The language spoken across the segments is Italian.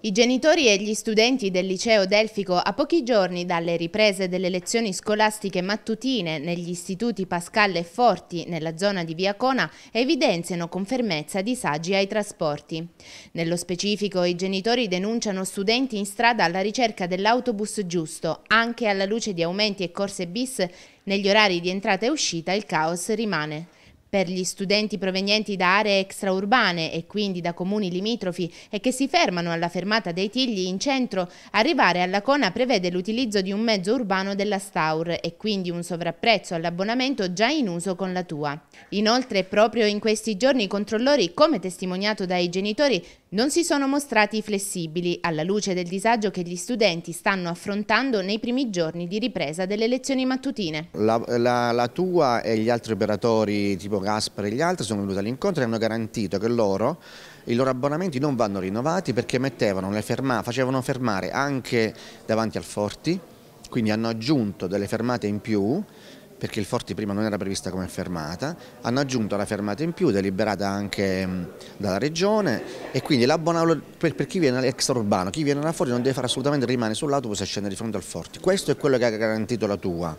I genitori e gli studenti del liceo Delfico a pochi giorni dalle riprese delle lezioni scolastiche mattutine negli istituti Pascal e Forti nella zona di Via Cona evidenziano con fermezza disagi ai trasporti. Nello specifico i genitori denunciano studenti in strada alla ricerca dell'autobus giusto, anche alla luce di aumenti e corse bis negli orari di entrata e uscita il caos rimane per gli studenti provenienti da aree extraurbane e quindi da comuni limitrofi e che si fermano alla fermata dei Tigli in centro, arrivare alla Cona prevede l'utilizzo di un mezzo urbano della Staur e quindi un sovrapprezzo all'abbonamento già in uso con la tua. Inoltre, proprio in questi giorni i controllori, come testimoniato dai genitori, non si sono mostrati flessibili alla luce del disagio che gli studenti stanno affrontando nei primi giorni di ripresa delle lezioni mattutine. La, la, la TUA e gli altri operatori tipo Gaspar e gli altri sono venuti all'incontro e hanno garantito che loro i loro abbonamenti non vanno rinnovati perché ferma, facevano fermare anche davanti al Forti, quindi hanno aggiunto delle fermate in più perché il Forti prima non era prevista come fermata, hanno aggiunto la fermata in più deliberata anche mm, dalla regione e quindi la Bonaulo per, per chi viene all'extraurbano, chi viene da fuori non deve fare assolutamente rimane sull'autobus e scendere di fronte al Forti, questo è quello che ha garantito la tua.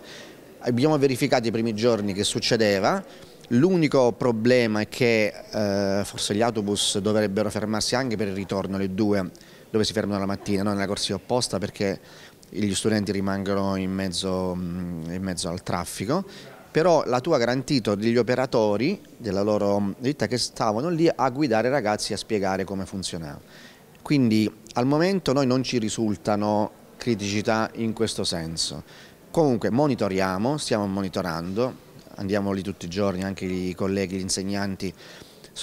Abbiamo verificato i primi giorni che succedeva, L'unico problema è che eh, forse gli autobus dovrebbero fermarsi anche per il ritorno alle due dove si fermano la mattina, non nella corsia opposta perché gli studenti rimangono in mezzo, mm, in mezzo al traffico però la tua ha garantito degli operatori della loro ditta che stavano lì a guidare i ragazzi a spiegare come funzionava. Quindi al momento noi non ci risultano criticità in questo senso. Comunque monitoriamo, stiamo monitorando, andiamo lì tutti i giorni, anche i colleghi, gli insegnanti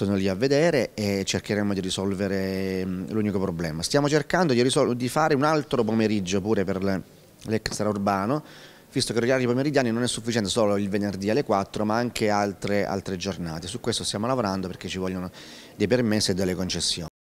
sono lì a vedere e cercheremo di risolvere mm, l'unico problema. Stiamo cercando di, di, fare un altro pomeriggio pure per l'extraurbano, visto che gli orari non è sufficiente solo il venerdì alle 4, ma anche altre, altre giornate. Su questo stiamo lavorando perché ci vogliono dei permessi e delle concessioni.